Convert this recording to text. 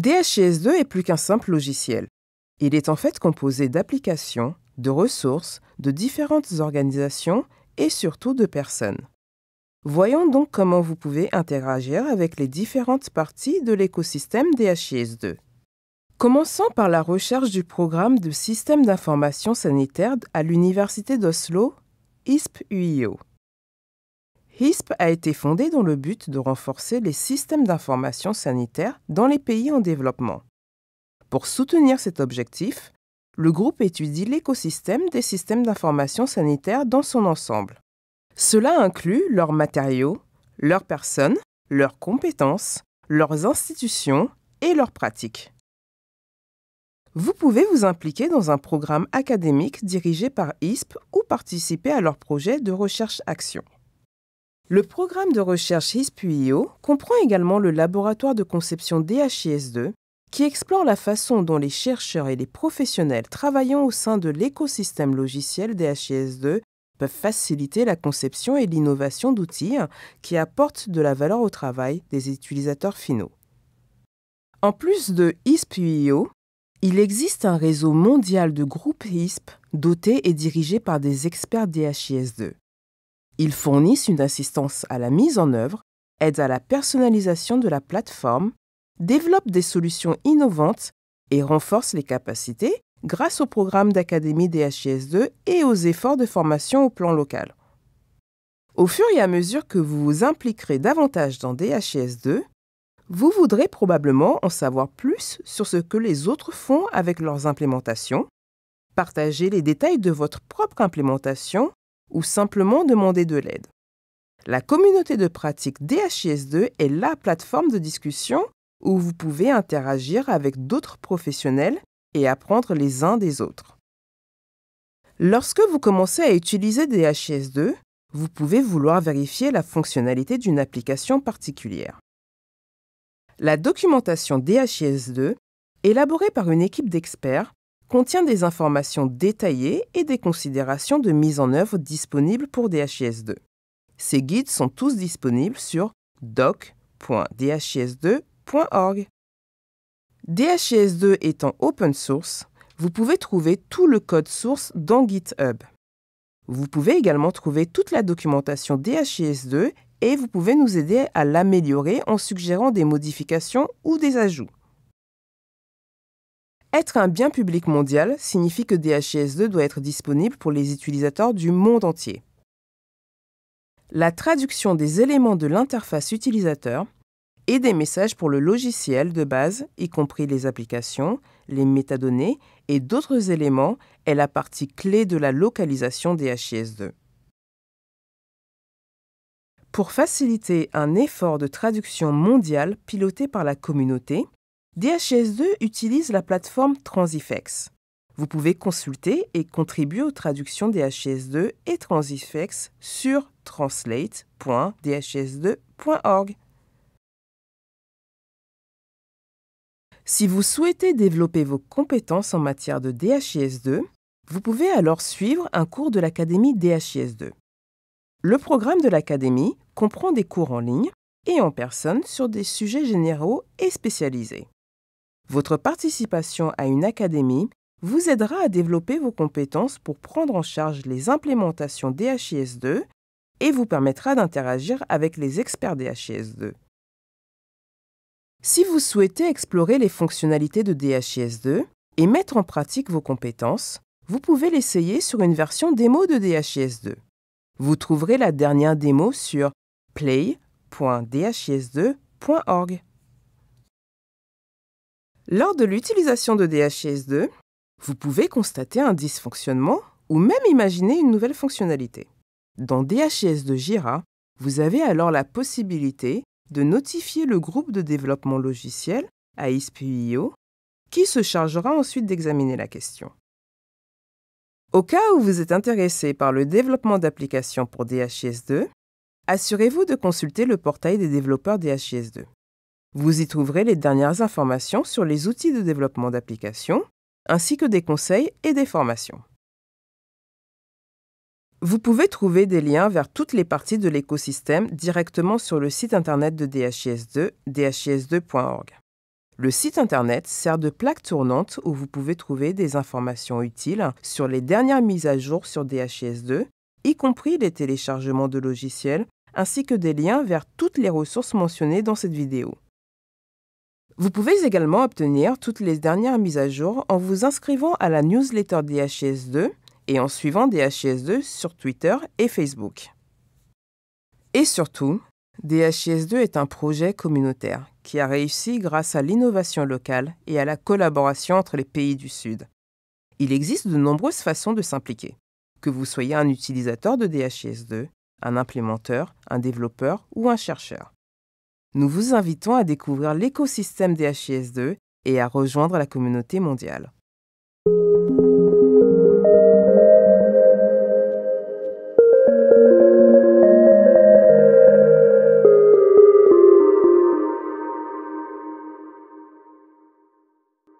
dhis 2 est plus qu'un simple logiciel. Il est en fait composé d'applications, de ressources, de différentes organisations et surtout de personnes. Voyons donc comment vous pouvez interagir avec les différentes parties de l'écosystème DHIS2. Commençons par la recherche du programme de système d'information sanitaire à l'Université d'Oslo, ISP-UIO. ISP a été fondé dans le but de renforcer les systèmes d'information sanitaire dans les pays en développement. Pour soutenir cet objectif, le groupe étudie l'écosystème des systèmes d'information sanitaire dans son ensemble. Cela inclut leurs matériaux, leurs personnes, leurs compétences, leurs institutions et leurs pratiques. Vous pouvez vous impliquer dans un programme académique dirigé par ISP ou participer à leur projet de recherche-action. Le programme de recherche HISPUIO comprend également le laboratoire de conception DHIS2 qui explore la façon dont les chercheurs et les professionnels travaillant au sein de l'écosystème logiciel DHIS2 peuvent faciliter la conception et l'innovation d'outils qui apportent de la valeur au travail des utilisateurs finaux. En plus de hisp il existe un réseau mondial de groupes HISP dotés et dirigés par des experts DHIS2. Ils fournissent une assistance à la mise en œuvre, aident à la personnalisation de la plateforme, développent des solutions innovantes et renforcent les capacités grâce au programme d'académie DHIS2 et aux efforts de formation au plan local. Au fur et à mesure que vous vous impliquerez davantage dans DHIS2, vous voudrez probablement en savoir plus sur ce que les autres font avec leurs implémentations, partager les détails de votre propre implémentation ou simplement demander de l'aide. La communauté de pratique DHIS2 est la plateforme de discussion où vous pouvez interagir avec d'autres professionnels et apprendre les uns des autres. Lorsque vous commencez à utiliser DHIS2, vous pouvez vouloir vérifier la fonctionnalité d'une application particulière. La documentation DHIS2, élaborée par une équipe d'experts, contient des informations détaillées et des considérations de mise en œuvre disponibles pour DHIS2. Ces guides sont tous disponibles sur docdhs 2org dhs 2 étant open source, vous pouvez trouver tout le code source dans GitHub. Vous pouvez également trouver toute la documentation dhs 2 et vous pouvez nous aider à l'améliorer en suggérant des modifications ou des ajouts. Être un bien public mondial signifie que dhs 2 doit être disponible pour les utilisateurs du monde entier. La traduction des éléments de l'interface utilisateur et des messages pour le logiciel de base, y compris les applications, les métadonnées et d'autres éléments, est la partie clé de la localisation dhs 2 Pour faciliter un effort de traduction mondiale piloté par la communauté, DHS2 utilise la plateforme Transifex. Vous pouvez consulter et contribuer aux traductions DHS2 et Transifex sur translate.dhs2.org. Si vous souhaitez développer vos compétences en matière de dhs 2 vous pouvez alors suivre un cours de l'Académie dhs 2 Le programme de l'Académie comprend des cours en ligne et en personne sur des sujets généraux et spécialisés. Votre participation à une académie vous aidera à développer vos compétences pour prendre en charge les implémentations DHIS2 et vous permettra d'interagir avec les experts DHIS2. Si vous souhaitez explorer les fonctionnalités de DHIS2 et mettre en pratique vos compétences, vous pouvez l'essayer sur une version démo de DHIS2. Vous trouverez la dernière démo sur playdhs 2org lors de l'utilisation de dhs 2 vous pouvez constater un dysfonctionnement ou même imaginer une nouvelle fonctionnalité. Dans DHS2 Jira, vous avez alors la possibilité de notifier le groupe de développement logiciel, AISPIO, qui se chargera ensuite d'examiner la question. Au cas où vous êtes intéressé par le développement d'applications pour dhs 2 assurez-vous de consulter le portail des développeurs dhs 2 vous y trouverez les dernières informations sur les outils de développement d'applications, ainsi que des conseils et des formations. Vous pouvez trouver des liens vers toutes les parties de l'écosystème directement sur le site internet de DHIS2, dhs 2org Le site internet sert de plaque tournante où vous pouvez trouver des informations utiles sur les dernières mises à jour sur DHIS2, y compris les téléchargements de logiciels, ainsi que des liens vers toutes les ressources mentionnées dans cette vidéo. Vous pouvez également obtenir toutes les dernières mises à jour en vous inscrivant à la newsletter DHS2 et en suivant DHS2 sur Twitter et Facebook. Et surtout, DHS2 est un projet communautaire qui a réussi grâce à l'innovation locale et à la collaboration entre les pays du Sud. Il existe de nombreuses façons de s'impliquer, que vous soyez un utilisateur de DHS2, un implémenteur, un développeur ou un chercheur. Nous vous invitons à découvrir l'écosystème his 2 et à rejoindre la communauté mondiale.